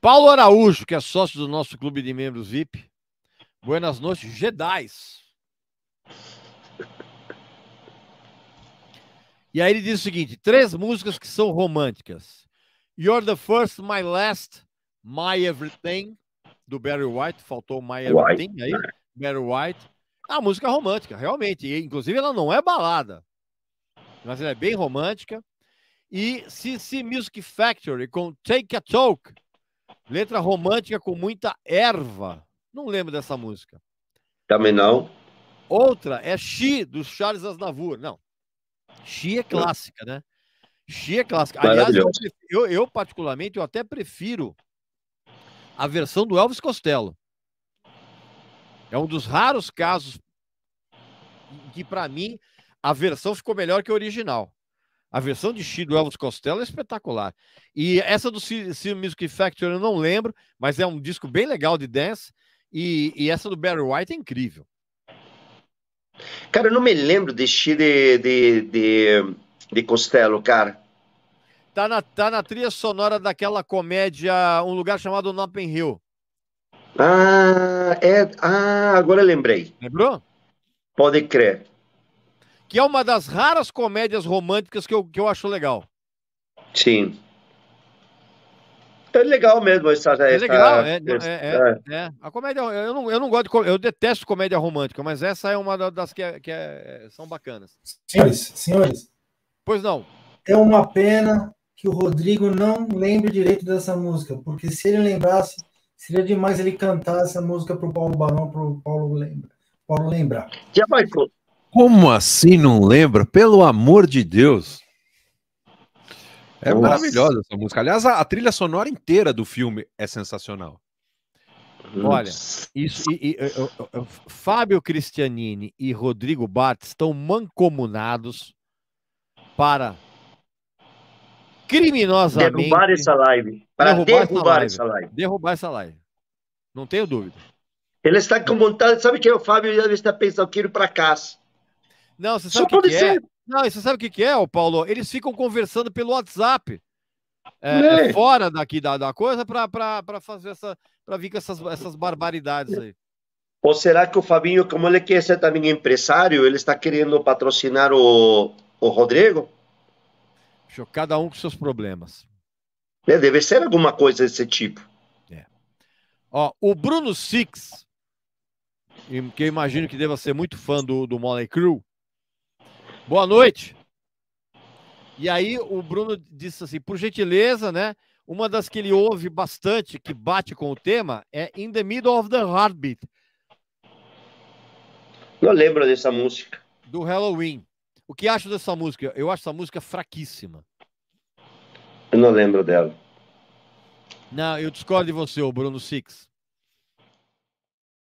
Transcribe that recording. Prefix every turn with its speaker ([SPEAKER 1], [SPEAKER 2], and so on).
[SPEAKER 1] Paulo Araújo, que é sócio do nosso clube de membros VIP. Buenas noites, Jedais. E aí ele diz o seguinte: três músicas que são românticas. You're the First, My Last, My Everything, do Barry White. Faltou My Everything White. aí. Barry White. É a música romântica, realmente. E, inclusive, ela não é balada, mas ela é bem romântica. E CC Music Factory com Take a Talk Letra romântica com muita erva. Não lembro dessa música.
[SPEAKER 2] Também não.
[SPEAKER 1] Outra é Xi, dos Charles Aznavour. Não. Xi é clássica, né? Xi é clássica. Aliás, eu, eu, eu, particularmente, eu até prefiro a versão do Elvis Costello. É um dos raros casos que, para mim, a versão ficou melhor que a original. A versão de She do Elvis Costello é espetacular. E essa do Seal Music Factory eu não lembro, mas é um disco bem legal de dance. E, e essa do Barry White é incrível.
[SPEAKER 2] Cara, eu não me lembro de She de, de, de, de Costello, cara.
[SPEAKER 1] Tá na, tá na trilha sonora daquela comédia Um Lugar Chamado Napen Hill.
[SPEAKER 2] Ah, é. Ah, agora eu lembrei. Lembrou? Pode crer
[SPEAKER 1] que é uma das raras comédias românticas que eu, que eu acho legal. Sim. É legal mesmo essa. É é, essa é legal, é, é, é, A comédia, eu não, eu não gosto de, eu detesto comédia romântica, mas essa é uma das que, é, que são bacanas. Senhores, senhores. Pois não. É uma pena que o Rodrigo não lembre direito dessa música, porque se ele lembrasse, seria demais ele cantar essa música para o Paulo Barão, o Paulo lembra. Paulo lembrar. Já vai, como assim não lembra? Pelo amor de Deus. É Nossa. maravilhosa essa música. Aliás, a, a, trilha sonora inteira do filme é sensacional. Olha, isso, e, e, e, Fábio Cristianini e Rodrigo Bart estão mancomunados para criminosamente derrubar essa live. Para derrubar, derrubar essa, live, essa, live, Derrubar essa live. Não tenho dúvida. Ele está com vontade, sabe que o Fábio já está pensando, quero ir para casa. Não, é? você sabe o que, que é? Não, você sabe o que, que é, Paulo? Eles ficam conversando pelo WhatsApp. é, é né? fora daqui da, da coisa para fazer essa. para vir com essas, essas barbaridades aí.
[SPEAKER 2] Ou será que o Fabinho, como ele quer ser também empresário, ele está querendo patrocinar o, o Rodrigo?
[SPEAKER 1] Cada um com seus problemas. É, deve ser alguma coisa desse tipo. É. Ó, o Bruno Six, que eu imagino que deva ser muito fã do, do Molly Crew, boa noite. E aí o Bruno disse assim, por gentileza, né? Uma das que ele ouve bastante, que bate com o tema, é In the Middle of the Heartbeat.
[SPEAKER 2] Não lembro dessa música.
[SPEAKER 1] Do Halloween. O que acho dessa música? Eu acho essa música fraquíssima.
[SPEAKER 2] Eu não lembro dela.
[SPEAKER 1] Não, eu discordo de você, Bruno Six.